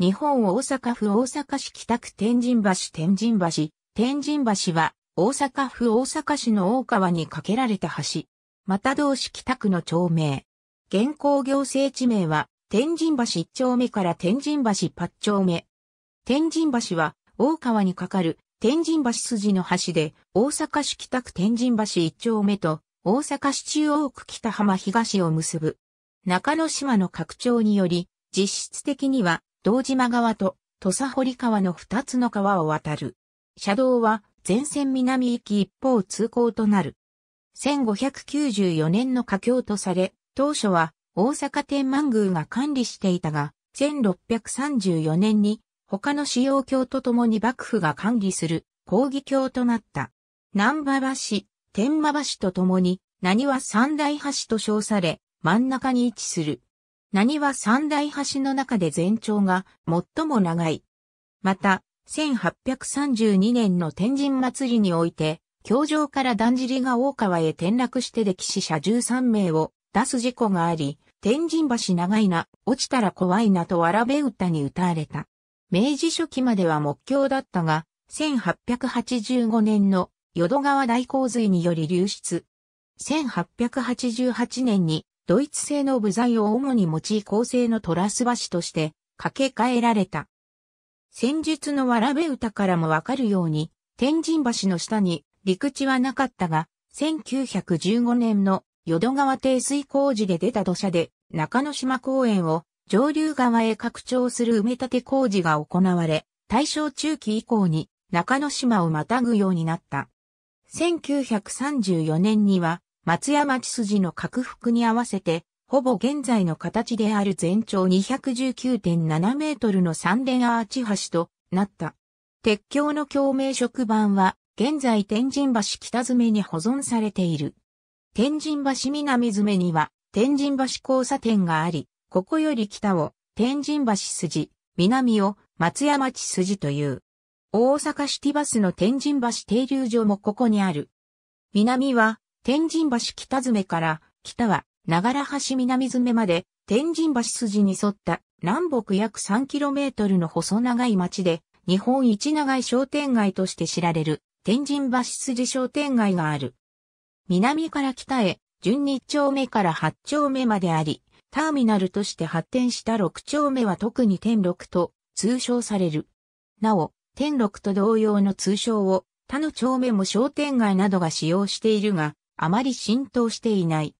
日本大阪府大阪市北区天神橋天神橋。天神橋は大阪府大阪市の大川に架けられた橋。また同市北区の町名。現行行政地名は天神橋一丁目から天神橋八丁目。天神橋は大川に架かる天神橋筋の橋で大阪市北区天神橋一丁目と大阪市中央区北浜東を結ぶ。中野島の拡張により実質的には堂島川と土佐堀川の二つの川を渡る。車道は全線南行き一方通行となる。1594年の佳境とされ、当初は大阪天満宮が管理していたが、1634年に他の使用橋とともに幕府が管理する抗議橋となった。南波橋、天満橋とともに、何は三大橋と称され、真ん中に位置する。何は三大橋の中で全長が最も長い。また、1832年の天神祭りにおいて、橋上からだんじりが大川へ転落して歴史者13名を出す事故があり、天神橋長いな、落ちたら怖いなとわらべ歌に歌われた。明治初期までは目標だったが、1885年の淀川大洪水により流出。1888年にドイツ製の部材を主に用い構成のトラス橋として掛け替えられた。戦術のわらべ歌からもわかるように、天神橋の下に陸地はなかったが、1915年の淀川定水工事で出た土砂で中之島公園を上流側へ拡張する埋め立て工事が行われ、大正中期以降に中之島をまたぐようになった。1934年には松屋町筋の拡幅に合わせて、ほぼ現在の形である全長219.7メートルの三連アーチ橋となった。鉄橋の共鳴職版は、現在天神橋北詰に保存されている。天神橋南詰には、天神橋交差点があり、ここより北を、天神橋筋、南を、松屋町筋という。大阪シティバスの天神橋停留所もここにある。南は、天神橋北詰から、北は、長良橋南詰まで、天神橋筋に沿った、南北約 3km の細長い町で、日本一長い商店街として知られる、天神橋筋商店街がある。南から北へ、準1丁目から8丁目まであり、ターミナルとして発展した6丁目は特に天六と通称される。なお、天六と同様の通称を他の丁目も商店街などが使用しているが、あまり浸透していない。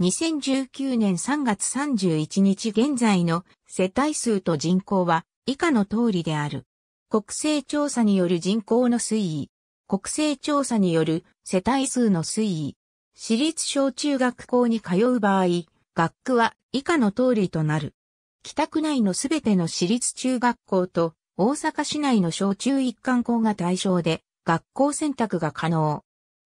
2019年3月31日現在の世帯数と人口は以下の通りである。国勢調査による人口の推移。国勢調査による世帯数の推移。私立小中学校に通う場合、学区は以下の通りとなる。北区内のすべての私立中学校と大阪市内の小中一貫校が対象で学校選択が可能。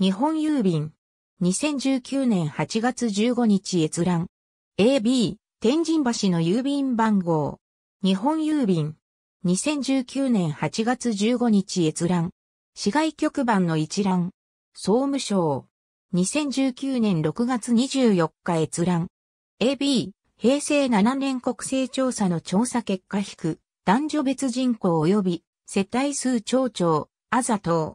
日本郵便。2019年8月15日閲覧。AB、天神橋の郵便番号。日本郵便。2019年8月15日閲覧。市外局番の一覧。総務省。2019年6月24日閲覧。AB、平成7年国勢調査の調査結果引く、男女別人口及び世帯数調調、あざと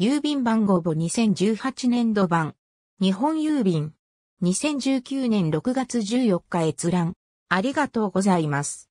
郵便番号簿2018年度版。日本郵便。2019年6月14日閲覧。ありがとうございます。